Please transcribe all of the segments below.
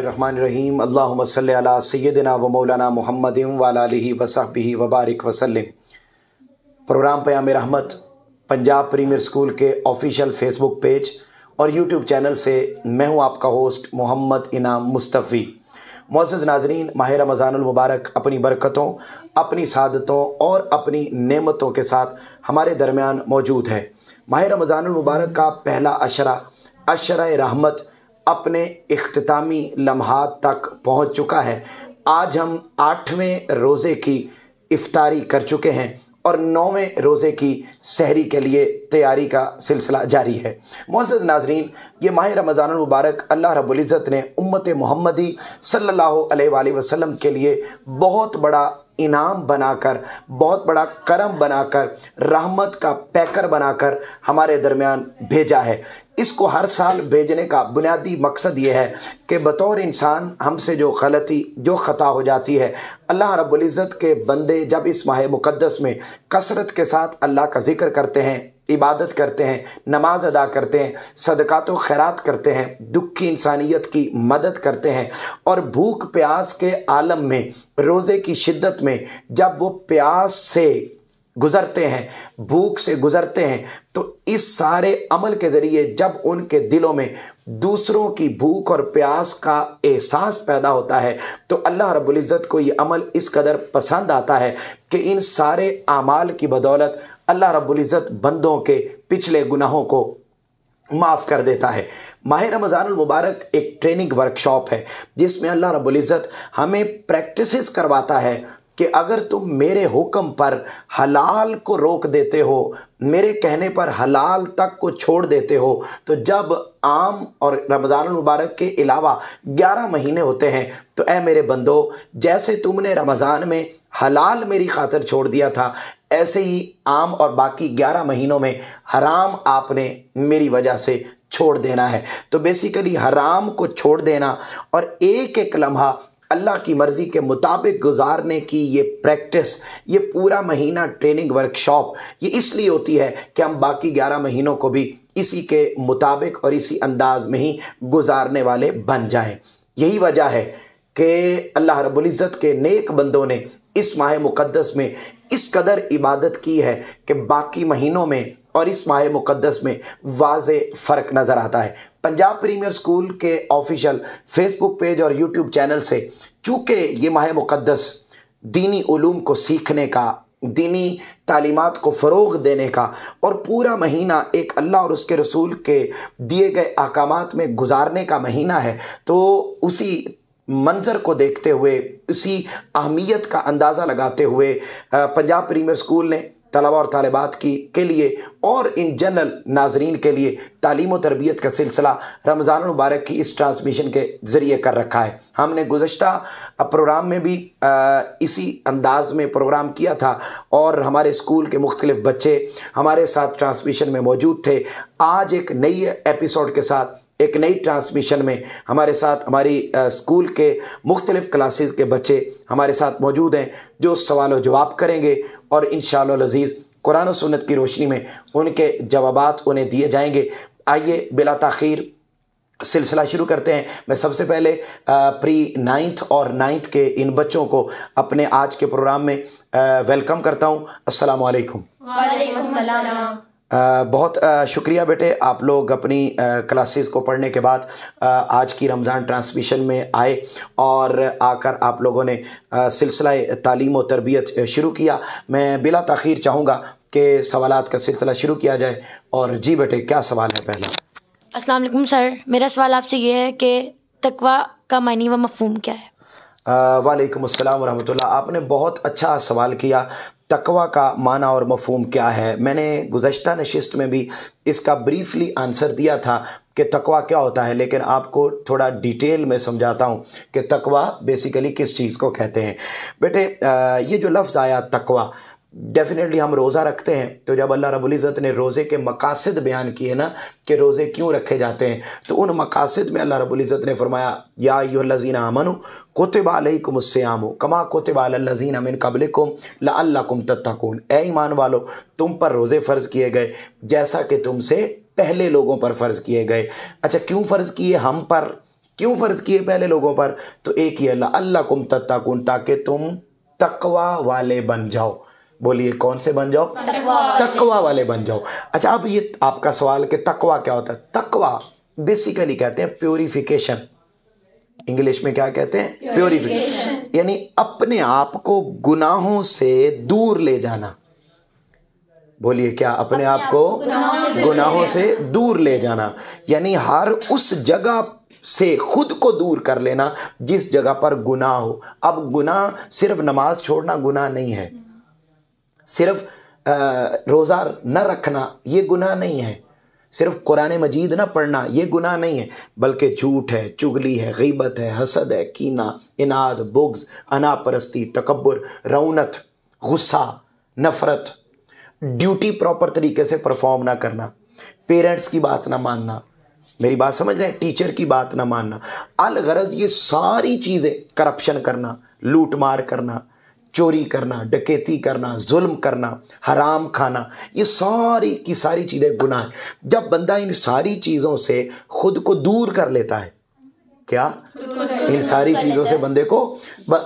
बसमीम अल्लाम सैदना व मौलाना मोहम्मद वाली वसहबी वबारक वसलम प्रोग्राम प्याम रहमत पंजाब प्रीमियर स्कूल के ऑफिशियल फेसबुक पेज और यूट्यूब चैनल से मैं हूं आपका होस्ट मोहम्मद इनाम मुस्तफ़ी मोज़ नाजरीन माहिर रमज़ानमबारक अपनी बरकतों अपनी सादतों और अपनी नेमतों के साथ हमारे दरमियान मौजूद है माहिर रमज़ानमबारक का पहला अशरा अशर रहमत अपने अख्तामी लम्हात तक पहुँच चुका है आज हम आठवें रोज़े की इफ्तारी कर चुके हैं और नौवें रोज़े की सहरी के लिए तैयारी का सिलसिला जारी है मोहसद नाजरीन ये माह रमज़ान मुबारक अल्लाह रबुल्ज़त ने उम्मत मोहम्मदी सल्ला वसलम के लिए बहुत बड़ा इनाम बनाकर बहुत बड़ा करम बनाकर रहमत का पैकर बनाकर हमारे दरमियान भेजा है इसको हर साल भेजने का बुनियादी मकसद ये है कि बतौर इंसान हमसे जो गलती जो ख़ता हो जाती है अल्लाह रब्ज़त के बंदे जब इस माह मुक़दस में कसरत के साथ अल्लाह का ज़िक्र करते हैं इबादत करते हैं नमाज अदा करते हैं सदक़ात खैरात करते हैं दुख की इंसानियत की मदद करते हैं और भूख प्यास के आलम में रोज़े की शिद्दत में जब वो प्यास से गुज़रते हैं भूख से गुज़रते हैं तो इस सारे अमल के ज़रिए जब उनके दिलों में दूसरों की भूख और प्यास का एहसास पैदा होता है तो अल्लाह रब्ज़त को ये अमल इस कदर पसंद आता है कि इन सारे आमाल की बदौलत अल्लाह रबुल्ज़त बंदों के पिछले गुनाहों को माफ़ कर देता है माह रमज़ान मुबारक एक ट्रेनिंग वर्कशॉप है जिसमें अल्लाह रब्ज़त हमें प्रैक्टिस करवाता है कि अगर तुम मेरे हुक्म पर हलाल को रोक देते हो मेरे कहने पर हलाल तक को छोड़ देते हो तो जब आम और रमज़ान मुबारक के अलावा 11 महीने होते हैं तो ऐ मेरे बंदो जैसे तुमने रमज़ान में हलाल मेरी खातर छोड़ दिया था ऐसे ही आम और बाकी ग्यारह महीनों में हराम आपने मेरी वजह से छोड़ देना है तो बेसिकली हराम को छोड़ देना और एक एक लम्हा अल्लाह की मर्ज़ी के मुताबिक गुजारने की ये प्रैक्टिस ये पूरा महीना ट्रेनिंग वर्कशॉप ये इसलिए होती है कि हम बाकी ग्यारह महीनों को भी इसी के मुताबिक और इसी अंदाज में ही गुजारने वाले बन जाएं यही वजह है कि अल्लाह रब्ज़त के नेक बंदों ने इस माह मुक़दस में इस कदर इबादत की है कि बाकी महीनों में और इस माह मुकदस में वाज फ़र्क नज़र आता है पंजाब प्रीमियर स्कूल के ऑफिशियल फेसबुक पेज और यूट्यूब चैनल से चूँकि ये माह मुकदस दीनी ूम को सीखने का दीनी तालीमत को फ़रोग देने का और पूरा महीना एक अल्लाह और उसके रसूल के दिए गए अहकाम में गुजारने का महीना है तो उसी मंज़र को देखते हुए इसी अहमियत का अंदाज़ा लगाते हुए पंजाब प्रीमियर स्कूल ने तलबा और तलबात की के लिए और इन जनरल नाजरीन के लिए तालीम तरबियत का सिलसिला रमज़ान मुबारक की इस ट्रांसमिशन के ज़रिए कर रखा है हमने गुज्त प्रोग्राम में भी इसी अंदाज में प्रोग्राम किया था और हमारे स्कूल के मुख्तलिफ बच्चे हमारे साथ ट्रांसमिशन में मौजूद थे आज एक नई एपिसोड के साथ एक नई ट्रांसमिशन में हमारे साथ हमारी स्कूल के मुख्तलिफ़ क्लासेस के बच्चे हमारे साथ मौजूद हैं जो सवाल जवाब करेंगे और इन शज़ीज़ कुरान और सुन्नत की रोशनी में उनके जवाब उन्हें दिए जाएंगे आइए बिला तखीर सिलसिला शुरू करते हैं मैं सबसे पहले प्री नाइन्थ और नाइन्थ के इन बच्चों को अपने आज के प्रोग्राम में वेलकम करता हूँ असलकम बहुत शुक्रिया बेटे आप लोग अपनी क्लासेस को पढ़ने के बाद आज की रमज़ान ट्रांसमिशन में आए और आकर आप लोगों ने सिलसिला तालीम और तरबियत शुरू किया मैं बिला तखीर चाहूँगा कि सवाल का सिलसिला शुरू किया जाए और जी बेटे क्या सवाल है पहला असलम सर मेरा सवाल आपसे ये है कि तकवा का मानी व मफहम क्या है वालेकुम अस्सलाम वरहमतुल्लाह आपने बहुत अच्छा सवाल किया तकवा का माना और मफहम क्या है मैंने गुज्त नशस्त में भी इसका ब्रीफली आंसर दिया था कि तकवा क्या होता है लेकिन आपको थोड़ा डिटेल में समझाता हूँ कि तकवा बेसिकली किस चीज़ को कहते हैं बेटे ये जो लफ्ज़ आया तकवा डेफिनेटली हम रोज़ा रखते हैं तो जब अल्लाह रब्बुल इज़्ज़त ने रोज़े के मकासद बयान किए ना कि रोज़े क्यों रखे जाते हैं तो उन मकासद में अल्लाह रब्बुल इज़्ज़त ने फरमाया या युल्लज़ीन आमनु कोतबालकुमस्याम कमा कोतबालजीन अमिन कबलकुम लकुम तत्तकून ए ईमान वालो तुम पर रोज़े फ़र्ज़ किए गए जैसा कि तुमसे पहले लोगों पर फ़र्ज़ किए गए अच्छा क्यों फ़र्ज़ किए हम पर क्यों फ़र्ज़ किए पहले लोगों पर तो एक ही अल्लाह अल्लाकुम तत्तकून ताकि तुम तकवा वाले बन जाओ बोलिए कौन से बन जाओ तकवा वाले बन जाओ अच्छा अब ये आपका सवाल कि तकवा क्या होता है तकवा बेसिकली कहते हैं प्योरीफिकेशन इंग्लिश में क्या कहते हैं प्योरीफिकेशन यानी अपने आप को गुनाहों से दूर ले जाना बोलिए क्या अपने आप को गुनाहों से दूर ले जाना यानी हर उस जगह से खुद को दूर कर लेना जिस जगह पर गुनाह हो अब गुनाह सिर्फ नमाज छोड़ना गुनाह नहीं है सिर्फ रोज़ा न रखना ये गुनाह नहीं है सिर्फ कुरान मजीद ना पढ़ना ये गुनाह नहीं है बल्कि झूठ है चुगली है गीबत है हसद है कीना इनाद बुग्ज अनापरस्ती तकबर रौनत गुस्सा नफ़रत ड्यूटी प्रॉपर तरीके से परफॉर्म ना करना पेरेंट्स की बात ना मानना मेरी बात समझ रहे हैं टीचर की बात ना मानना अलगरज ये सारी चीज़ें करप्शन करना लूट मार करना चोरी करना डकैती करना जुल्म करना हराम खाना ये सारी की सारी चीज़ें गुनाह है जब बंदा इन सारी चीज़ों से खुद को दूर कर लेता है क्या इन सारी चीज़ों से बंदे को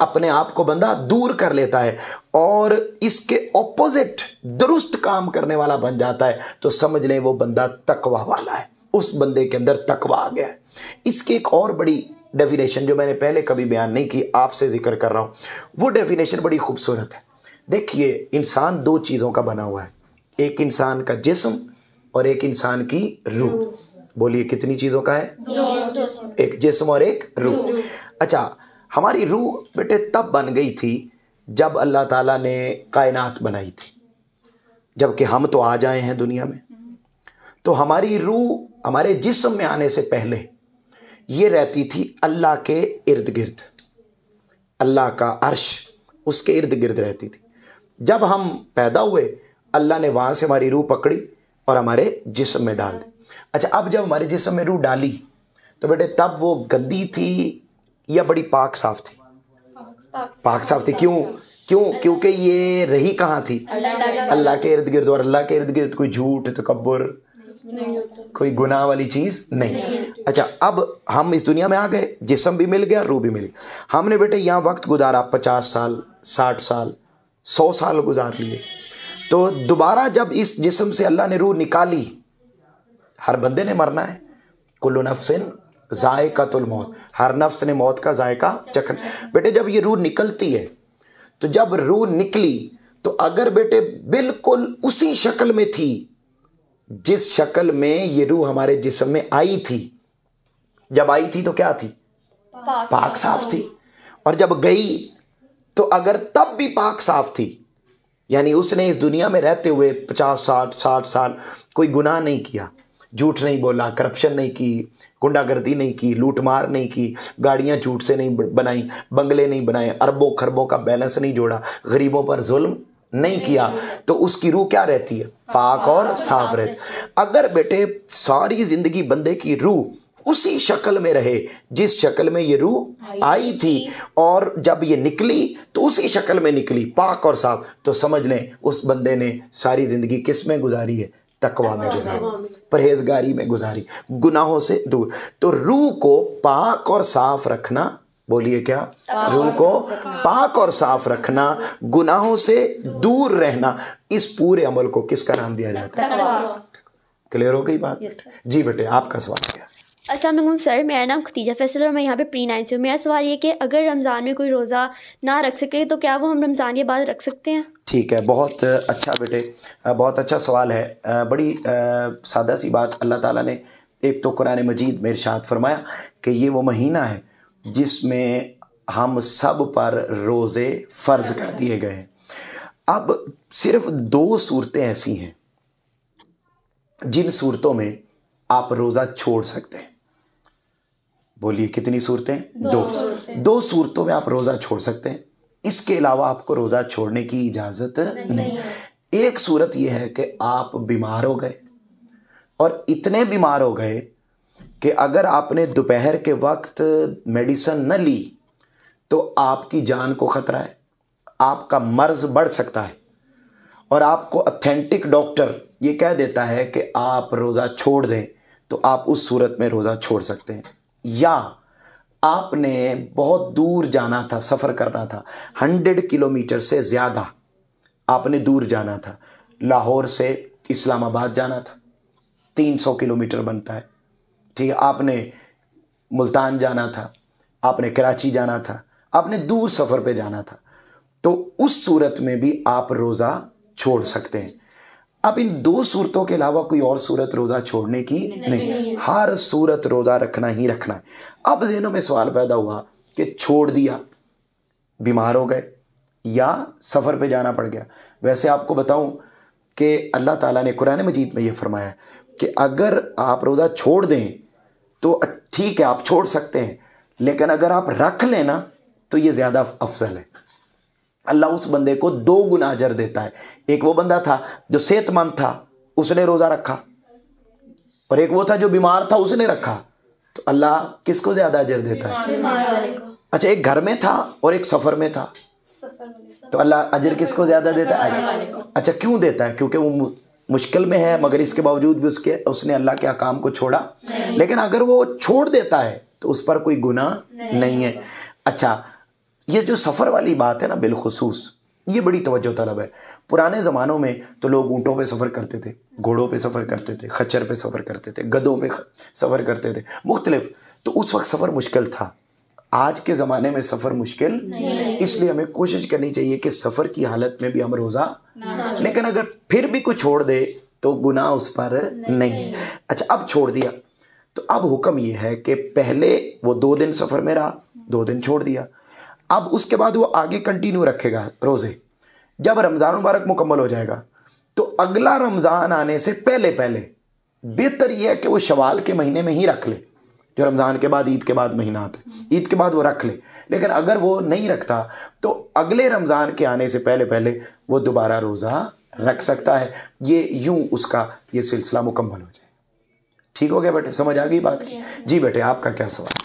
अपने आप को बंदा दूर कर लेता है और इसके ऑपोजिट दुरुस्त काम करने वाला बन जाता है तो समझ लें वो बंदा तकवा वाला है उस बंदे के अंदर तकवा आ गया है इसकी एक और बड़ी डेफिनेशन जो मैंने पहले कभी बयान नहीं की आपसे जिक्र कर रहा हूँ वो डेफिनेशन बड़ी खूबसूरत है देखिए इंसान दो चीज़ों का बना हुआ है एक इंसान का जिस्म और एक इंसान की रूह बोलिए कितनी चीज़ों का है एक जिस्म और एक रूह अच्छा हमारी रूह बेटे तब बन गई थी जब अल्लाह ताला ने कायनात बनाई थी जबकि हम तो आ जाए हैं दुनिया में तो हमारी रूह हमारे जिस्म में आने से पहले ये रहती थी अल्लाह के इर्द गिर्द अल्लाह का अर्श उसके इर्द गिर्द रहती थी जब हम पैदा हुए अल्लाह ने वहाँ से हमारी रूह पकड़ी और हमारे जिसम में डाल दी अच्छा अब जब हमारे जिसम में रूह डाली तो बेटे तब वो गंदी थी या बड़ी पाक साफ थी पाक साफ थी क्यों क्यों क्योंकि ये रही कहाँ थी अल्लाह के इर्द गिर्द और अल्लाह के इर्द गिर्द कोई झूठ तकबर कोई गुनाह वाली चीज नहीं अच्छा अब हम इस दुनिया में आ गए जिसम भी मिल गया रूह भी मिल गया हमने बेटे यहाँ वक्त गुजारा पचास साल साठ साल सौ साल गुजार लिए तो दोबारा जब इस जिसम से अल्लाह ने रूह निकाली हर बंदे ने मरना है कुल्लु नफसिन जायकातुल मौत हर नफ्स ने मौत का जायका चखन बेटे जब ये रूह निकलती है तो जब रूह निकली तो अगर बेटे बिल्कुल उसी शक्ल में थी जिस शक्ल में ये रूह हमारे जिसम में आई थी जब आई थी तो क्या थी पाक, पाक साफ थी और जब गई तो अगर तब भी पाक साफ थी यानी उसने इस दुनिया में रहते हुए पचास साठ साठ साल कोई गुनाह नहीं किया झूठ नहीं बोला करप्शन नहीं की गुंडागर्दी नहीं की लूटमार नहीं की गाड़ियां झूठ से नहीं बनाई बंगले नहीं बनाए अरबों खरबों का बैलेंस नहीं जोड़ा गरीबों पर जुल्म नहीं किया तो उसकी रूह क्या रहती है पाक और साफ रहती अगर बेटे सारी जिंदगी बंदे की रूह उसी शक्ल में रहे जिस शक्ल में ये रूह आई थी और जब ये निकली तो उसी शक्ल में निकली पाक और साफ तो समझ लें उस बंदे ने सारी ज़िंदगी किस में गुजारी है तकवा में गुजारी परहेजगारी में गुजारी गुनाहों से दूर तो रूह को पाक और साफ रखना बोलिए क्या रूह को पाक और साफ रखना गुनाहों से दूर रहना इस पूरे अमल को किसका नाम दिया जाता है क्लियर हो गई बात जी बेटे आपका सवाल क्या असलम सर मेरा नाम खतीजा फैसल और मैं यहाँ पे प्री से हूँ मेरा सवाल ये कि अगर रमज़ान में कोई रोज़ा ना रख सके तो क्या वो हम रमज़ान के बाद रख सकते हैं ठीक है बहुत अच्छा बेटे बहुत अच्छा सवाल है बड़ी सादा सी बात अल्लाह ताला ने एक तो कुरान मजीद मेरे साथ फरमाया कि ये वो महीना है जिसमें हम सब पर रोज़े फ़र्ज कर दिए गए अब सिर्फ दो सूरतें ऐसी हैं जिन सूरतों में आप रोज़ा छोड़ सकते हैं बोलिए कितनी सूरतें दो दो, सूरतों में आप रोज़ा छोड़ सकते हैं इसके अलावा आपको रोज़ा छोड़ने की इजाज़त नहीं, नहीं एक सूरत यह है कि आप बीमार हो गए और इतने बीमार हो गए कि अगर आपने दोपहर के वक्त मेडिसन न ली तो आपकी जान को ख़तरा है आपका मर्ज बढ़ सकता है और आपको अथेंटिक डॉक्टर ये कह देता है कि आप रोज़ा छोड़ दें तो आप उस सूरत में रोज़ा छोड़ सकते हैं या आपने बहुत दूर जाना था सफ़र करना था हंड्रेड किलोमीटर से ज़्यादा आपने दूर जाना था लाहौर से इस्लामाबाद जाना था तीन सौ किलोमीटर बनता है ठीक है आपने मुल्तान जाना था आपने कराची जाना था आपने दूर सफ़र पे जाना था तो उस सूरत में भी आप रोज़ा छोड़ सकते हैं अब इन दो सूरतों के अलावा कोई और सूरत रोज़ा छोड़ने की नहीं, नहीं। हर सूरत रोज़ा रखना ही रखना है अब जहनों में सवाल पैदा हुआ कि छोड़ दिया बीमार हो गए या सफ़र पे जाना पड़ गया वैसे आपको बताऊं कि अल्लाह ताला ने कुरान मजीद में यह फरमाया कि अगर आप रोज़ा छोड़ दें तो ठीक है आप छोड़ सकते हैं लेकिन अगर आप रख लेना तो ये ज़्यादा अफजल है अल्लाह उस बंदे को दो गुना अजर देता है एक वो बंदा था जो सेहतमंद था उसने रोज़ा रखा और एक वो था जो बीमार था उसने रखा तो अल्लाह किसको ज़्यादा अजर देता है अच्छा एक घर में था और एक सफ़र में था तो अल्लाह अजर किसको ज़्यादा देता है अच्छा क्यों देता है क्योंकि वो मुश्किल में है मगर इसके बावजूद भी उसके उसने अल्लाह के अकाम को छोड़ा लेकिन अगर वो छोड़ देता है तो उस पर कोई गुना नहीं, नहीं है अच्छा ये जो सफ़र वाली बात है ना बिलखसूस ये बड़ी तवज्जो तलब है पुराने ज़मानों में तो लोग ऊँटों पे सफ़र करते थे घोड़ों पे सफ़र करते थे खच्चर पे सफ़र करते थे गधों पे सफ़र करते थे मुख्तलिफ तो उस वक्त सफ़र मुश्किल था आज के ज़माने में सफ़र मुश्किल इसलिए हमें कोशिश करनी चाहिए कि सफ़र की हालत में भी हम रोज़ा लेकिन अगर फिर भी कुछ छोड़ दे तो गुनाह उस पर नहीं है अच्छा अब छोड़ दिया तो अब हुक्म यह है कि पहले वो दो दिन सफ़र में रहा दो दिन छोड़ दिया अब उसके बाद वो आगे कंटिन्यू रखेगा रोज़े जब रमज़ान मुबारक मुकम्मल हो जाएगा तो अगला रमज़ान आने से पहले पहले बेहतर यह है कि वो शवाल के महीने में ही रख ले जो रमज़ान के बाद ईद के बाद महीना आता है हम्म। ईद के बाद वो रख ले लेकिन अगर वो नहीं रखता तो अगले रमज़ान के आने से पहले पहले वो दोबारा रोज़ा रख सकता है ये यूं उसका ये सिलसिला मुकम्मल हो जाए ठीक हो गया बेटे समझ आ गई बात की जी बेटे आपका क्या सवाल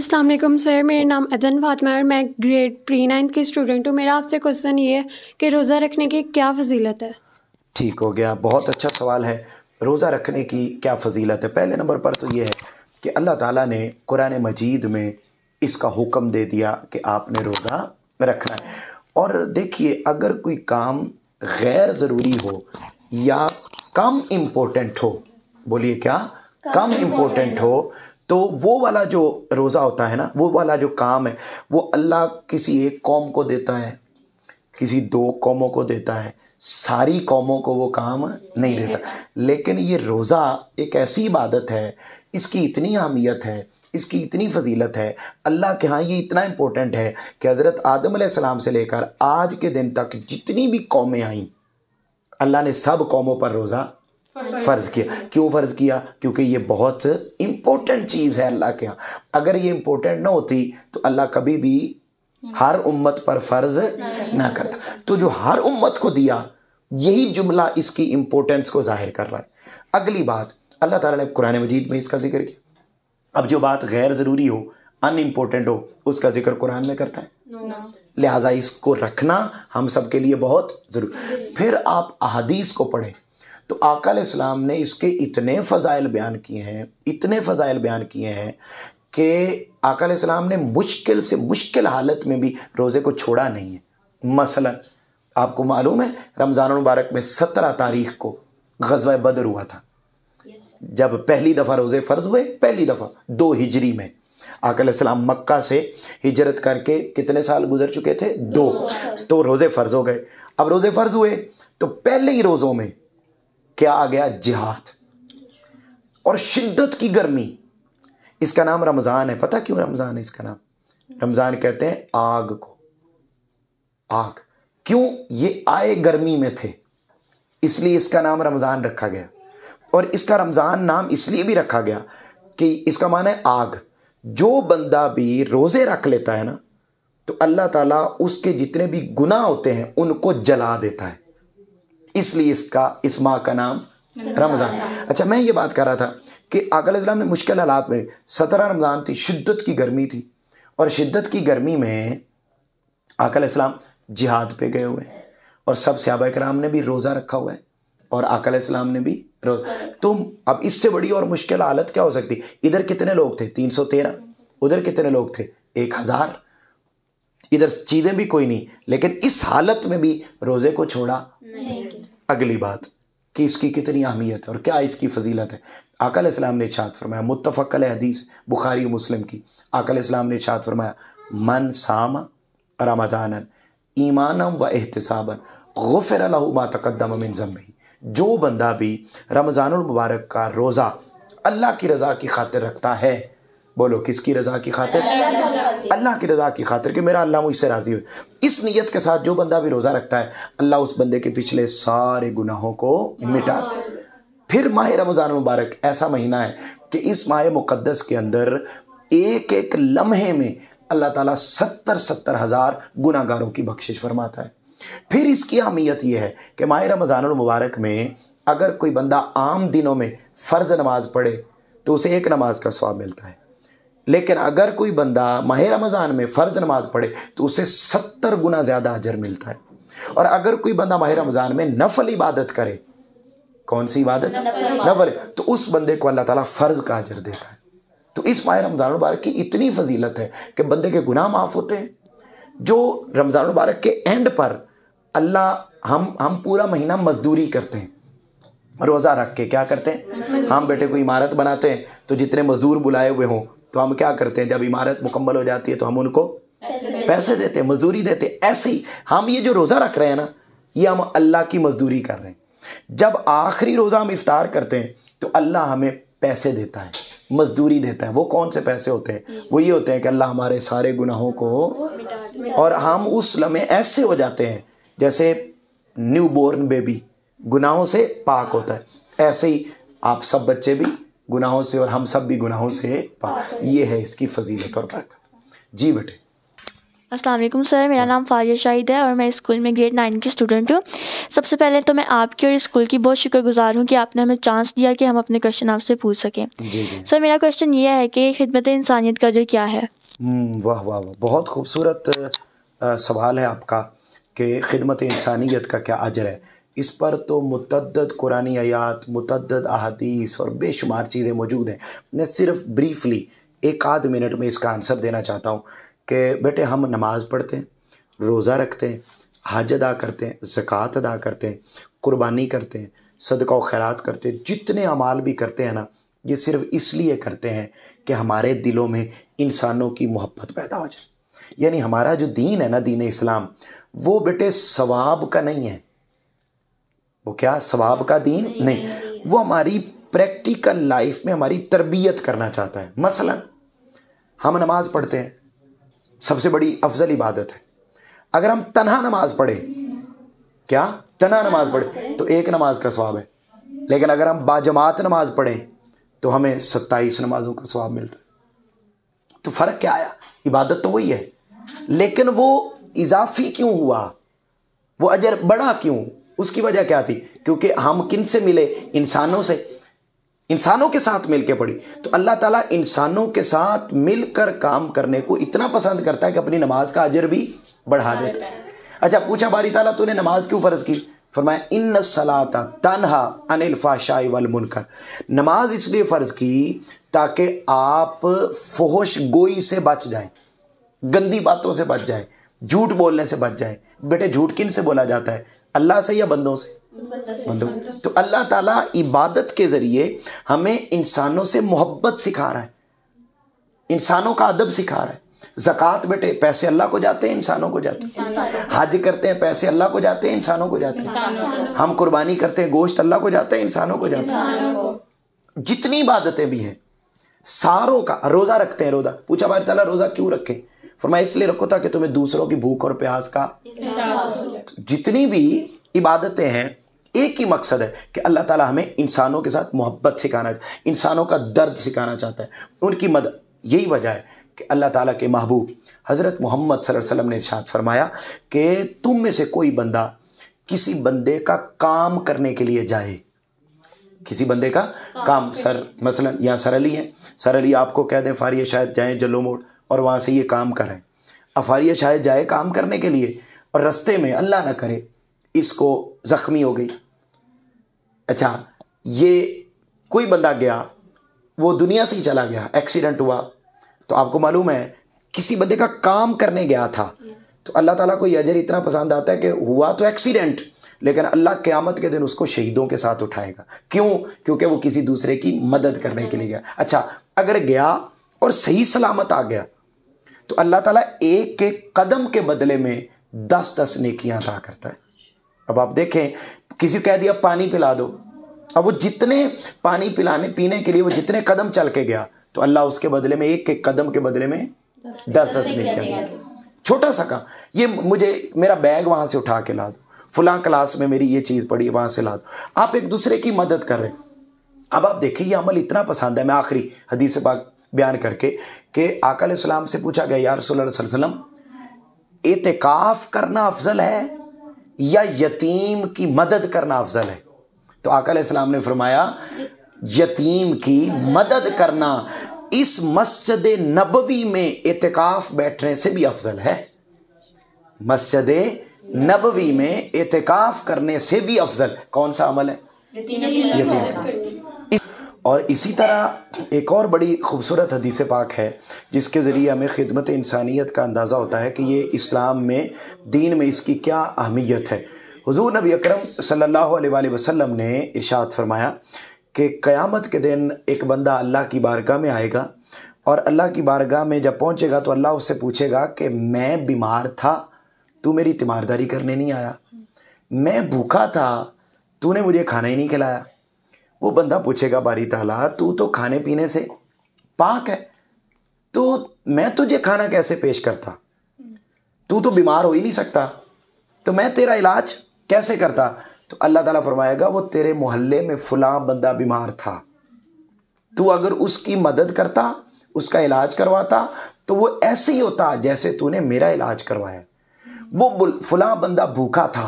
असलम सर मेरा नाम अदन फातमा और मैं ग्रेड प्री नाइन्थ की स्टूडेंट हूँ मेरा आपसे क्वेश्चन ये है कि रोज़ा रखने की क्या फजीलत है ठीक हो गया बहुत अच्छा सवाल है रोज़ा रखने की क्या फजीलत है पहले नंबर पर तो ये है कि अल्लाह ताला ने कुरान मजीद में इसका हुक्म दे दिया कि आपने रोज़ा रखना है और देखिए अगर कोई काम गैर ज़रूरी हो या कम इम्पोर्टेंट हो बोलिए क्या कम इम्पोर्टेंट हो तो वो वाला जो रोज़ा होता है ना वो वाला जो काम है वो अल्लाह किसी एक कौम को देता है किसी दो कौमों को देता है सारी कौमों को वो काम नहीं देता लेकिन ये रोज़ा एक ऐसी इबादत है इसकी इतनी अहमियत है इसकी इतनी फजीलत है अल्लाह के यहाँ ये इतना इम्पोर्टेंट है कि हज़रत आदम सलाम से लेकर आज के दिन तक जितनी भी कौमें आईं अल्लाह ने सब कौमों पर रोज़ा फ़र्ज़ किया क्यों फ़र्ज़ किया क्योंकि ये बहुत इम्पोर्टेंट चीज़ है अल्लाह के यहाँ अगर ये इम्पोर्टेंट ना होती तो अल्लाह कभी भी हर उम्मत पर फ़र्ज़ ना करता तो जो हर उम्मत को दिया यही जुमला इसकी इम्पोर्टेंस को ज़ाहिर कर रहा है अगली बात अल्लाह ताला ने कुरान मजीद में इसका जिक्र किया अब जो बात गैर ज़रूरी हो अनइम्पोर्टेंट हो उसका जिक्र कुरान में करता है लिहाजा इसको रखना हम सब के लिए बहुत ज़रूरी फिर आप अहदीस को पढ़ें तो आकाम ने इसके इतने फ़जाइल बयान किए हैं इतने फ़जाइल बयान किए हैं कि आकाम ने मुश्किल से मुश्किल हालत में भी रोज़े को छोड़ा नहीं है मसलन आपको मालूम है रमज़ान मुबारक में सत्रह तारीख को गजवा बदर हुआ था जब पहली दफ़ा रोज़े फ़र्ज हुए पहली दफ़ा दो हिजरी में आकलम मक्का से हिजरत करके कितने साल गुजर चुके थे दो तो रोज़े फ़र्ज हो गए अब रोज़े फ़र्ज हुए तो पहले ही रोज़ों में क्या आ गया जिहाद और शिद्दत की गर्मी इसका नाम रमज़ान है पता क्यों रमज़ान है इसका नाम रमज़ान कहते हैं आग को आग क्यों ये आए गर्मी में थे इसलिए इसका नाम रमज़ान रखा गया और इसका रमज़ान नाम इसलिए भी रखा गया कि इसका माना है आग जो बंदा भी रोज़े रख लेता है ना तो अल्लाह ताला उसके जितने भी गुनाह होते हैं उनको जला देता है इसलिए इसका इस माह का नाम रमज़ान अच्छा मैं ये बात कर रहा था कि आकल ने मुश्किल हालात में सतरा रमज़ान थी शिद्दत की गर्मी थी और शिद्दत की गर्मी में आकल इस्लाम जिहाद पे गए हुए हैं और सब सहाबा कराम ने भी रोज़ा रखा हुआ है और आकल इस्लाम ने भी रोज तो अब इससे बड़ी और मुश्किल हालत क्या हो सकती इधर कितने लोग थे तीन सौ तेरह उधर कितने लोग थे एक हज़ार इधर चीज़ें भी कोई नहीं लेकिन इस हालत में भी रोज़े को छोड़ा अगली बात कि इसकी कितनी अहमियत है और क्या इसकी फजीलत है आकल इस्लाम ने छात फरमाया मुतफ़ल हदीस बुखारी मुस्लिम की आकल इस्लाम ने छात फरमाया मन साम रमदान ईमानम व एहतसाबन गफ़र मा तकदम मिन जो बंदा भी रमज़ानमबारक का रोज़ा अल्लाह की रज़ा की खातिर रखता है बोलो किसकी रज़ा की खातिर अल्लाह की रज़ा की खातिर कि मेरा अल्लाह मुझसे राज़ी हो इस नीयत के साथ जो बंदा भी रोज़ा रखता है अल्लाह उस बंदे के पिछले सारे गुनाहों को मिटा हाँ। फिर माह रमज़ान मुबारक ऐसा महीना है कि इस माह मुक़दस के अंदर एक एक लम्हे में अल्लाह ताला सत्तर सत्तर हज़ार गुनागारों की बख्शिश फरमाता है फिर इसकी अहमियत यह है कि माह रमज़ानमबारक में अगर कोई बंदा आम दिनों में फ़र्ज़ नमाज पढ़े तो उसे एक नमाज का स्वाब मिलता है लेकिन अगर कोई बंदा माह रमज़ान में फ़र्ज़ नमाज पढ़े तो उसे सत्तर गुना ज़्यादा अजर मिलता है और अगर कोई बंदा माह रमज़ान में नफल इबादत करे कौन सी इबादत नफल तो उस बंदे को अल्लाह ताला फ़र्ज़ का अजर देता है तो इस माह रमज़ान मुबारक की इतनी फजीलत है कि बंदे के गुनाह माफ़ होते हैं जो रमज़ान मुबारक के एंड पर अल्लाह हम हम पूरा महीना मजदूरी करते हैं रोज़ा रख के क्या करते हैं हम बेटे को इमारत बनाते हैं तो जितने मज़दूर बुलाए हुए हों तो हम क्या करते हैं जब इमारत मुकम्मल हो जाती है तो हम उनको पैसे देते हैं मजदूरी देते हैं ऐसे ही हम ये जो रोज़ा रख रहे हैं ना ये हम अल्लाह की मजदूरी कर रहे हैं जब आखिरी रोज़ा हम इफ्तार करते हैं तो अल्लाह हमें पैसे देता है मजदूरी देता है वो कौन से पैसे होते हैं वो ये होते हैं कि अल्लाह हमारे सारे गुनाहों को और हम उस लम्हे ऐसे हो जाते हैं जैसे न्यू बोर्न बेबी गुनाहों से पाक होता है ऐसे ही आप सब बच्चे भी गुनाहों से और हम सब भी गुनाहों से पाक ये है इसकी फजीलत और बरकत जी बेटे असलम सर मेरा नाम फाजिया शाहिद है और मैं स्कूल में ग्रेड नाइन की स्टूडेंट हूँ सबसे पहले तो मैं आपकी और स्कूल की बहुत शुक्रगुजार हूँ कि आपने हमें चांस दिया कि हम अपने क्वेश्चन आपसे पूछ सकें जी जी। सर मेरा क्वेश्चन ये है कि खिदमत इंसानियत का जो क्या है हम्म, वाह वाह वाह बहुत खूबसूरत सवाल है आपका कि खिदमत इंसानियत का क्या अजर है इस पर तो मतद कुरानी आयात मतद अहदीस और बेशुमार चीज़ें मौजूद हैं मैं सिर्फ ब्रीफली एक आध मिनट में इसका आंसर देना चाहता हूँ कि बेटे हम नमाज़ पढ़ते हैं रोज़ा रखते हैं हज अदा करते हैं ज़क़़त अदा करते हैं कुर्बानी करते हैं सदका खैरात करते हैं जितने अमाल भी करते हैं ना ये सिर्फ इसलिए करते हैं कि हमारे दिलों में इंसानों की मोहब्बत पैदा हो जाए यानी हमारा जो दीन है ना दीन इस्लाम वो बेटे सवाब का नहीं है वो क्या सवाब का दीन नहीं वो हमारी प्रैक्टिकल लाइफ में हमारी तरबियत करना चाहता है मसलन हम नमाज पढ़ते हैं सबसे बड़ी अफजल इबादत है अगर हम तनहा नमाज पढ़े क्या तना नमाज पढ़े तो एक नमाज का स्वाब है लेकिन अगर हम बाजमात नमाज पढ़ें तो हमें सत्ताईस नमाजों का स्वाब मिलता है तो फ़र्क क्या आया इबादत तो वही है लेकिन वो इजाफी क्यों हुआ वो अजर बढ़ा क्यों उसकी वजह क्या थी क्योंकि हम किन से मिले इंसानों से इंसानों के साथ मिलके पड़ी तो अल्लाह ताला इंसानों के साथ मिलकर काम करने को इतना पसंद करता है कि अपनी नमाज का अजर भी बढ़ा देता है अच्छा पूछा बारी ताला तूने नमाज क्यों फ़र्ज़ की फरमाया इन सलाता तनहा अनिल फाशाई वाल मुनकर नमाज इसलिए फ़र्ज़ की ताकि आप फहश गोई से बच जाए गंदी बातों से बच जाए झूठ बोलने से बच जाए बेटे झूठ किन से बोला जाता है अल्लाह से या बंदों से बंदों तो अल्लाह ताला इबादत के ज़रिए हमें इंसानों से मोहब्बत सिखा रहा है इंसानों का अदब सिखा रहा है जक़ात बेटे पैसे अल्लाह को जाते हैं इंसानों को जाते हैं हज करते हैं पैसे अल्लाह को जाते हैं इंसानों को जाते हैं हम कुर्बानी करते हैं गोश्त अल्लाह को जाते हैं इंसानों को जाते हैं जितनी इबादतें भी हैं सारों का रोज़ा रखते हैं रोज़ा पूछा भाई तला रोज़ा क्यों रखें फरमाया इसलिए रखो ताकि तुम्हें दूसरों की भूख और प्यास का जितनी भी इबादतें हैं एक ही मकसद है कि अल्लाह ताला हमें इंसानों के साथ मोहब्बत सिखाना इंसानों का दर्द सिखाना चाहता है उनकी मदद यही वजह है कि अल्लाह ताला के महबूब हज़रत मोहम्मद वसल्लम ने इर्शाद फरमाया कि तुम में से कोई बंदा किसी बंदे का काम करने के लिए जाए किसी बंदे का काम सर मसलन यहाँ सर अली हैं सर अली आपको कह दें फारिय शायद जाएँ जल्लो मोड़ और वहाँ से ये काम करें अफारिया शायद जाए काम करने के लिए और रस्ते में अल्लाह ना करे इसको ज़ख्मी हो गई अच्छा ये कोई बंदा गया वो दुनिया से ही चला गया एक्सीडेंट हुआ तो आपको मालूम है किसी बंदे का काम करने गया था तो अल्लाह ताला को यह अजर इतना पसंद आता है कि हुआ तो एक्सीडेंट लेकिन अल्लाह क़्यामत के दिन उसको शहीदों के साथ उठाएगा क्यों क्योंकि वो किसी दूसरे की मदद करने के लिए गया अच्छा अगर गया और सही सलामत आ गया तो अल्लाह ताला एक के कदम के बदले में दस दस नेकियां अदा करता है अब आप देखें किसी कह दिया पानी पिला दो अब वो जितने पानी पिलाने पीने के लिए वो जितने कदम चल के गया तो अल्लाह उसके बदले में एक के कदम के बदले में दस दस नेकियां छोटा सा काम ये मुझे मेरा बैग वहां से उठा के ला दो फुला क्लास में मेरी ये चीज़ पड़ी वहां से ला दो आप एक दूसरे की मदद कर रहे हैं अब आप देखिए ये अमल इतना पसंद है मैं आखिरी हदीस बाग बयान करके कि आकल इस्लाम से पूछा गया यार सल्लम एतकाफ करना अफजल है या यतीम की मदद करना अफजल है तो आकल इस्लाम ने फरमाया यतीम की मदद करना इस मस्जिद नबवी में एतकाफ बैठने से भी अफजल है मस्जिद नबवी में एतकाफ करने से भी अफजल कौन सा अमल है यतीम यतीम, यतीम, यतीम, यतीम, यतीम, यतीम, यतीम, यतीम और इसी तरह एक और बड़ी खूबसूरत हदीस पाक है जिसके ज़रिए हमें खिदमत इंसानियत का अंदाज़ा होता है कि ये इस्लाम में दीन में इसकी क्या अहमियत है हुजूर नबी अकरम सल्लल्लाहु अलैहि वसल्लम ने इरशाद फरमाया कि क़यामत के दिन एक बंदा अल्लाह की बारगाह में आएगा और अल्लाह की बारगाह में जब पहुँचेगा तो अल्लाह उससे पूछेगा कि मैं बीमार था तू मेरी तीमारदारी करने नहीं आया मैं भूखा था तूने मुझे खाना ही नहीं खिलाया वो बंदा पूछेगा बारी तला तू तो खाने पीने से पाक है तो मैं तुझे खाना कैसे पेश करता तू तो बीमार हो ही नहीं सकता तो मैं तेरा इलाज कैसे करता तो अल्लाह ताला फरमाएगा वो तेरे मोहल्ले में फुला बंदा बीमार था तू अगर उसकी मदद करता उसका इलाज करवाता तो वो ऐसे ही होता जैसे तूने मेरा इलाज करवाया वो फुला बंदा भूखा था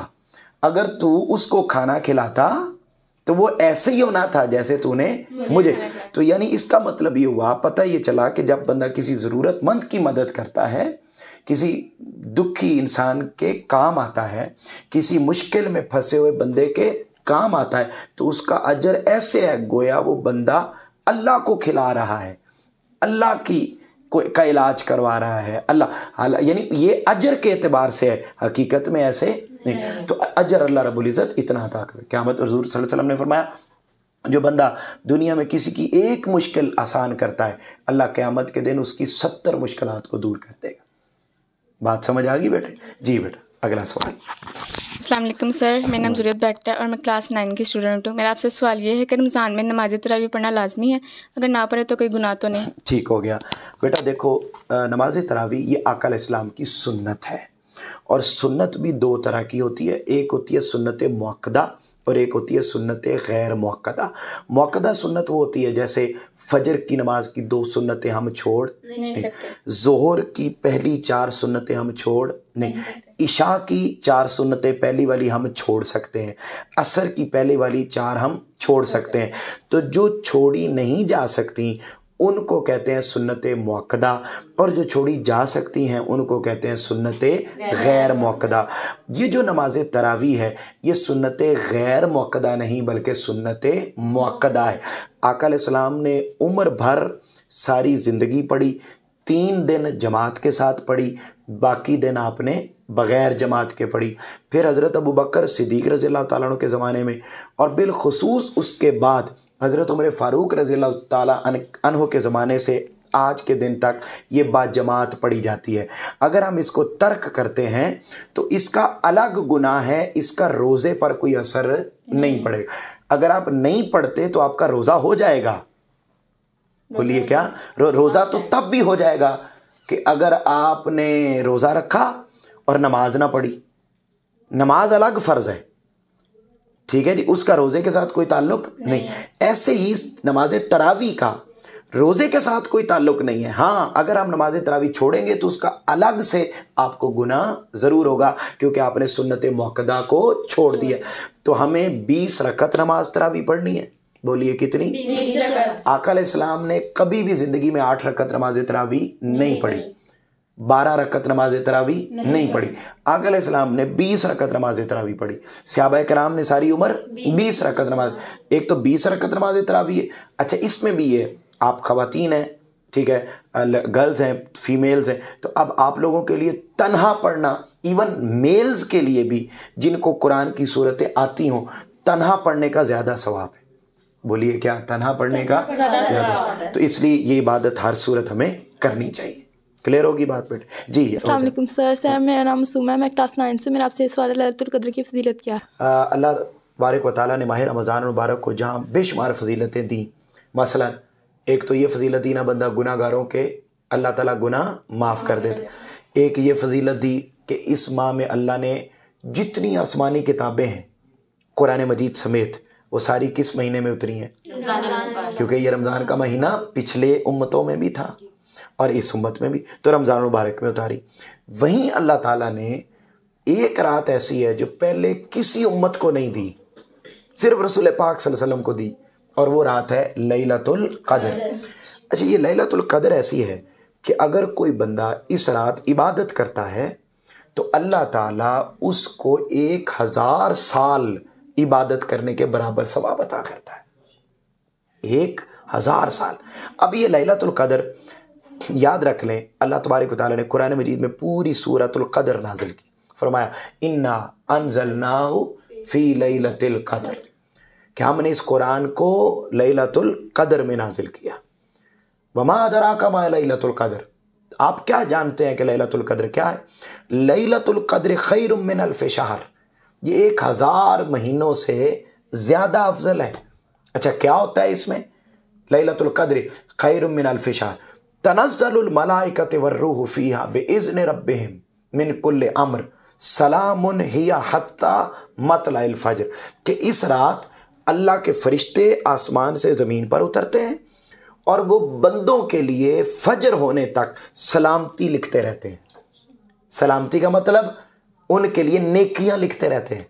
अगर तू उसको खाना खिलाता तो वो ऐसे ही होना था जैसे तूने मुझे तो यानी इसका मतलब ये हुआ पता ये चला कि जब बंदा किसी ज़रूरतमंद की मदद करता है किसी दुखी इंसान के काम आता है किसी मुश्किल में फंसे हुए बंदे के काम आता है तो उसका अजर ऐसे है गोया वो बंदा अल्लाह को खिला रहा है अल्लाह की को का इलाज करवा रहा है अल्लाह यानी ये अजर के अतबार से है हकीकत में ऐसे नहीं तो अजर अल्लाह रबुल्ज़त इतना अता करे क्या मत हजूर वसल्लम ने फरमाया जो बंदा दुनिया में किसी की एक मुश्किल आसान करता है अल्लाह क़्यामत के दिन उसकी सत्तर मुश्किल को दूर कर देगा बात समझ आ गई बेटे जी बेटा अगला सवाल अल्लाम सर मेरा नाम जुरियत भट्ट है और मैं क्लास नाइन की स्टूडेंट हूँ मेरा आपसे सवाल ये है कि रमज़ान में नमाज तरह भी पढ़ना लाजमी है अगर ना पढ़े तो कोई गुनाह तो नहीं ठीक हो गया बेटा देखो नमाज तरावी ये अकल इस्लाम की सुन्नत है और सुन्नत भी दो तरह की होती है एक होती है सुन्नत मौकदा और एक होती है सुन्नत गैर मौकदा मौकदा सुन्नत वो होती है जैसे फजर की नमाज की दो सुन्नतें हम छोड़ नहीं जोहर की पहली चार सुन्नतें हम छोड़ नहीं ईशा की चार सुन्नतें पहली वाली हम छोड़ सकते हैं असर की पहली वाली चार हम छोड़ सकते हैं तो जो छोड़ी नहीं जा सकती उनको कहते हैं सुन्नत मौकदा और जो छोड़ी जा सकती हैं उनको कहते हैं सुन्नत गैर मौकदा ये जो नमाज तरावी है ये सुन्नत गैर मौकदा नहीं बल्कि सुन्नत मौकदा है इस्लाम ने उम्र भर सारी ज़िंदगी पढ़ी तीन दिन जमात के साथ पढ़ी बाकी दिन आपने बग़ैर जमात के पढ़ी फिर हज़रत अबू बकर सिद्दीक रज़ी अल्लाह के ज़माने में और बिलखसूस उसके बाद हज़रत उमर फ़ारूक रज़ी तह के ज़माने से आज के दिन तक ये बात जमात पढ़ी जाती है अगर हम इसको तर्क करते हैं तो इसका अलग गुनाह है इसका रोज़े पर कोई असर नहीं पड़ेगा अगर आप नहीं पढ़ते तो आपका रोज़ा हो जाएगा बोलिए क्या रो, रोज़ा तो तब भी हो जाएगा कि अगर आपने रोज़ा रखा और नमाज ना पढ़ी नमाज अलग फ़र्ज़ है ठीक है जी उसका रोज़े के साथ कोई ताल्लुक नहीं ऐसे ही नमाज तरावी का रोज़े के साथ कोई ताल्लुक नहीं है हाँ अगर हम नमाज तरावी छोड़ेंगे तो उसका अलग से आपको गुना ज़रूर होगा क्योंकि आपने सुन्नत मौकदा को छोड़ दिया तो हमें बीस रकत नमाज तरावी पढ़नी है बोलिए कितनी आकल इस्लाम ने कभी भी ज़िंदगी में आठ रकत नमाज तरावी नहीं पढ़ी बारह रकत नमाज तरावी नहीं, नहीं पढ़ी आकल इस्लाम ने बीस रकत नमाज तरावी पढ़ी सयाबा कराम ने सारी उम्र बीस रकत नमाज एक तो बीस रकत नमाज तरावी है अच्छा इसमें भी ये आप खातन हैं ठीक है गर्ल्स हैं फीमेल्स हैं तो अब आप लोगों के लिए तनहा पढ़ना इवन मेल्स के लिए भी जिनको कुरान की सूरतें आती हों तनहा पढ़ने का ज़्यादा स्वभाव है बोलिए क्या तनहा पढ़ने का ज़्यादा तो इसलिए ये इबादत हर सूरत हमें करनी चाहिए क्लियर होगी बात बेटे जी अलैक्म सर सर हाँ। मेरा नाम मसूमा है मैं क्लास नाइन से मैंने आपसे इस वाले लतुल्कदर की फजीलत किया अल्लाह बारक वाली ने माह रमज़ान मुबारक को जहाँ बेशुमार फजीलतें दी मसला एक तो ये फजीलत दी ना बंदा गुनागारों के अल्लाह तला गुना माफ़ कर देते हाँ। एक ये फजीलत दी कि इस माह में अल्लाह ने जितनी आसमानी किताबें हैं कुरान मजीद समेत वो सारी किस महीने में उतरी हैं क्योंकि ये रमज़ान का महीना पिछले उम्मतों में भी था और इस उम्मत में भी तो रमज़ान मुबारक में उतारी वहीं अल्लाह ताला ने एक रात ऐसी है जो पहले किसी उम्मत को नहीं दी सिर्फ रसूल पाक वसल्लम को दी और वो रात है लैलतुल कदर अच्छा ये लैलतुल कदर ऐसी है कि अगर कोई बंदा इस रात इबादत करता है तो अल्लाह ताला उसको एक हज़ार साल इबादत करने के बराबर सवाब अता करता है एक हज़ार साल अब ये लैलतुल कदर याद रख लें अल्लाह तबारक ने कुरान मजीद में पूरी सूरत नाजिल की फरमाया इन्ना अनजल नाउ फ़ी लतिल कदर कि हमने इस कुरान को लतुल कदर में नाजिल किया वमा अदरा का मा लतुल कदर आप क्या जानते हैं कि लतुल कदर क्या है लतुल कदर खैर मिन अल्फ शहर ये एक हज़ार महीनों से ज़्यादा अफजल है अच्छा क्या होता है इसमें लतुल कदर खैर मिन अल्फ शहर मिन अम्र सलामुन हिया हत्ता मतलाइल फजर कि इस रात अल्लाह के फरिश्ते आसमान से ज़मीन पर उतरते हैं और वो बंदों के लिए फजर होने तक सलामती लिखते रहते हैं सलामती का मतलब उनके लिए नेकियां लिखते रहते हैं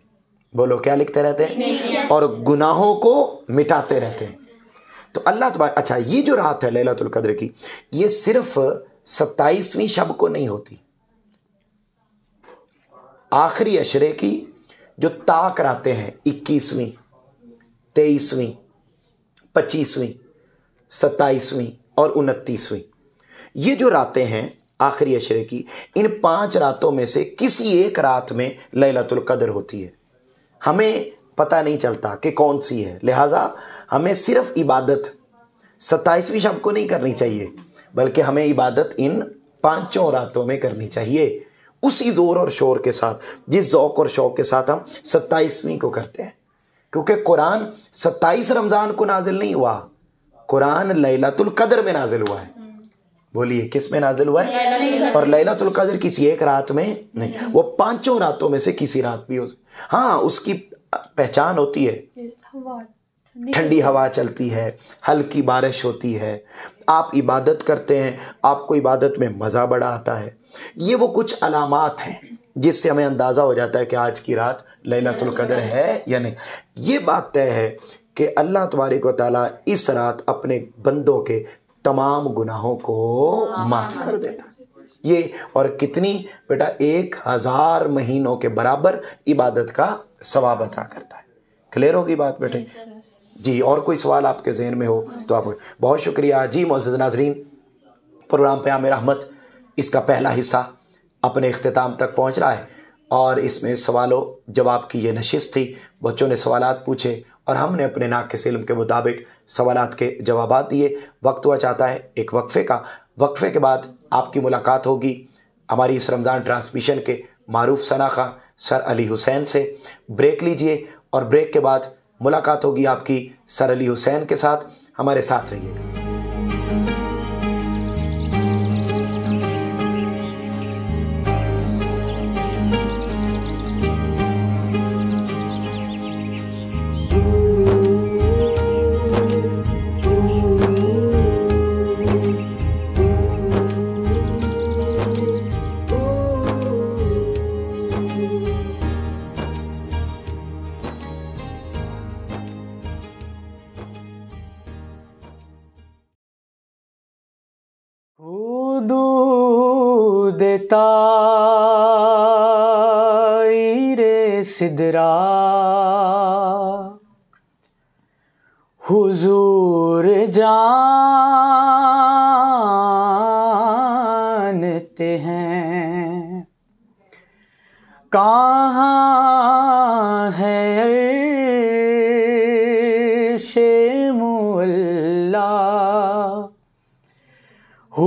बोलो क्या लिखते रहते हैं और गुनाहों को मिटाते रहते हैं तो अल्लाह तबार अच्छा ये जो रात है ललातुल कद्र की ये सिर्फ सत्ताईसवीं शब को नहीं होती आखिरी अशरे की जो ताक रातें हैं इक्कीसवीं तेईसवीं पच्चीसवीं सत्ताईसवीं और उनतीसवीं ये जो रातें हैं आखिरी अशरे की इन पांच रातों में से किसी एक रात में लैलतुल कद्र होती है हमें पता नहीं चलता कि कौन सी है लिहाजा हमें सिर्फ इबादत सत्ताईसवीं शब को नहीं करनी चाहिए बल्कि हमें इबादत इन पांचों रातों में करनी चाहिए उसी जोर और शोर के साथ जिस जोक और शौक के साथ हम सत्ताईसवीं को करते हैं क्योंकि कुरान सत्ताईस रमज़ान को नाजिल नहीं हुआ कुरान लैलातुल कदर में नाजिल हुआ है बोलिए किस में नाजिल हुआ है और लैलातुल कदर किसी एक रात में नहीं वो पांचों रातों में से किसी रात भी हो हाँ उसकी पहचान होती है ठंडी हवा चलती है हल्की बारिश होती है आप इबादत करते हैं आपको इबादत में मज़ा बड़ा आता है ये वो कुछ अलामत हैं जिससे हमें अंदाज़ा हो जाता है कि आज की रात लैलतुल्कदर है या नहीं ये बात तय है कि अल्लाह तबारक व ताली इस रात अपने बंदों के तमाम गुनाहों को माफ़ कर देता ये और कितनी बेटा एक हज़ार महीनों के बराबर इबादत का सवाब अदा करता है क्लियर होगी बात बेटे जी और कोई सवाल आपके जहन में हो तो आप बहुत शुक्रिया जी मोज़ नाजरीन प्रोग्राम पे आमिर अहमद इसका पहला हिस्सा अपने अख्ताम तक पहुंच रहा है और इसमें सवालों जवाब की ये नशिश थी बच्चों ने सवाल पूछे और हमने अपने नाक़ के इलम के मुताबिक सवाल के जवाब दिए वक्त हुआ चाहता है एक वक्फ़े का वक्फ़े के बाद आपकी मुलाकात होगी हमारी इस रमज़ान ट्रांसमिशन के मरूफ शनाखा सर अली हुसैन से ब्रेक लीजिए और ब्रेक के बाद मुलाकात होगी आपकी सरअली हुसैन के साथ हमारे साथ रहिएगा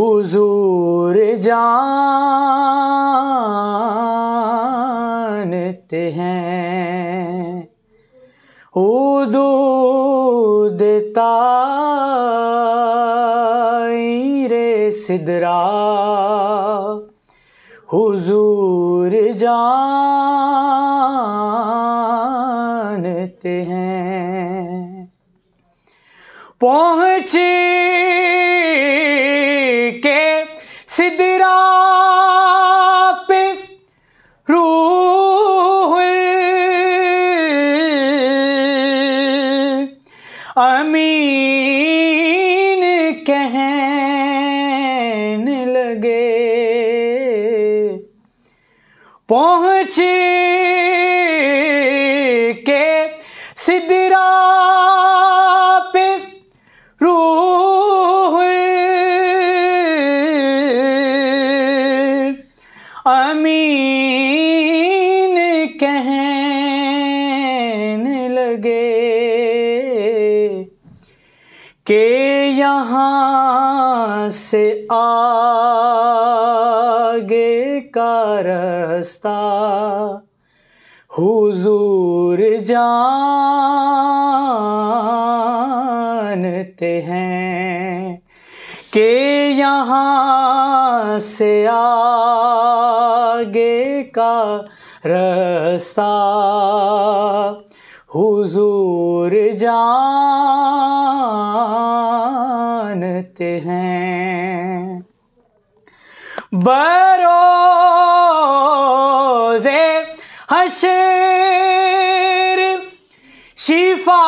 हुजूर जानते हैं उदूद रे सिदरा हुजूर जानते हैं पहुँचे सिदरा पे रूह अमीन कहने लगे पौ के यहाँ से आगे का रास्ता हुजूर जानते हैं के यहाँ से आगे का रास्ता हुजूर जानते हैं बरो हशर शिफा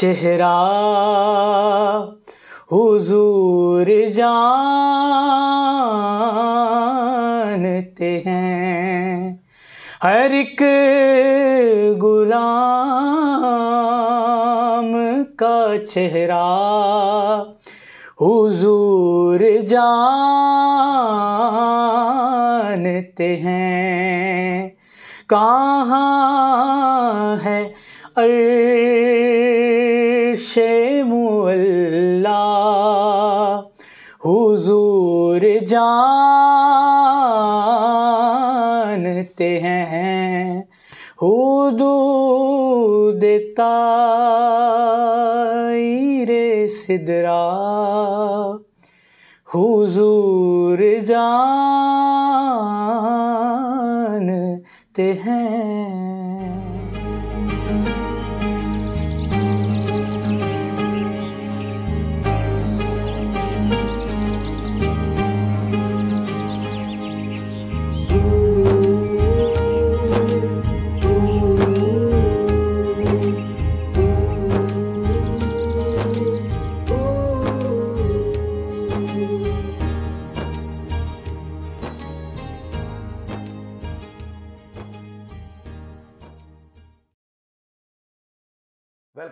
चेहरा हुजूर जानते हैं हर एक गुलाम का चेहरा हुजूर जानते हैं कहाँ है अरे शे मुल्ला हुजूर जानते हैं देता रे सिदरा हुजूर जानते हैं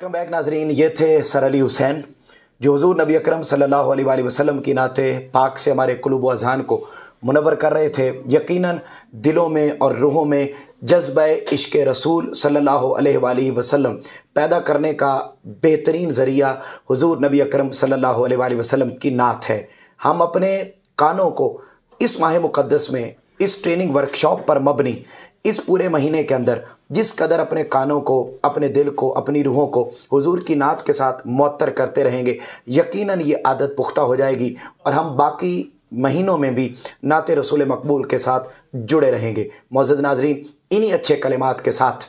वेलकम बैक नाजरीन ये थे सर अली हुसैन जो हजूर नबी अकरम सल्लल्लाहु अलैहि वसल्लम की नाते पाक से हमारे कुलूब अजहान को मुनवर कर रहे थे यकीनन दिलों में और रूहों में जज्ब इश्क रसूल सल्लल्लाहु अलैहि वसल्लम पैदा करने का बेहतरीन ज़रिया हजूर नबी अकरम सल्लल्लाहु अलैहि वसल्लम की नात है हम अपने कानों को इस माह मुक़दस में इस ट्रेनिंग वर्कशॉप पर मबनी इस पूरे महीने के अंदर जिस कदर अपने कानों को अपने दिल को अपनी रूहों को हुजूर की नात के साथ मअतर करते रहेंगे यकीनन ये आदत पुख्ता हो जाएगी और हम बाकी महीनों में भी नात रसूल मकबूल के साथ जुड़े रहेंगे मोजद नाजरीन इन्हीं अच्छे कलिमात के साथ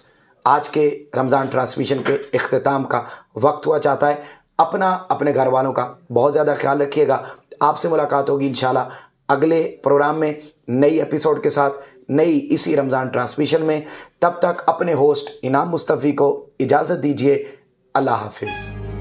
आज के रमज़ान ट्रांसमिशन के अख्ताम का वक्त हुआ चाहता है अपना अपने घर वालों का बहुत ज़्यादा ख्याल रखिएगा आपसे मुलाकात होगी इन अगले प्रोग्राम में नई एपिसोड के साथ नई इसी रमज़ान ट्रांसमिशन में तब तक अपने होस्ट इनाम मुस्तफ़ी को इजाज़त दीजिए अल्लाह हाफिज़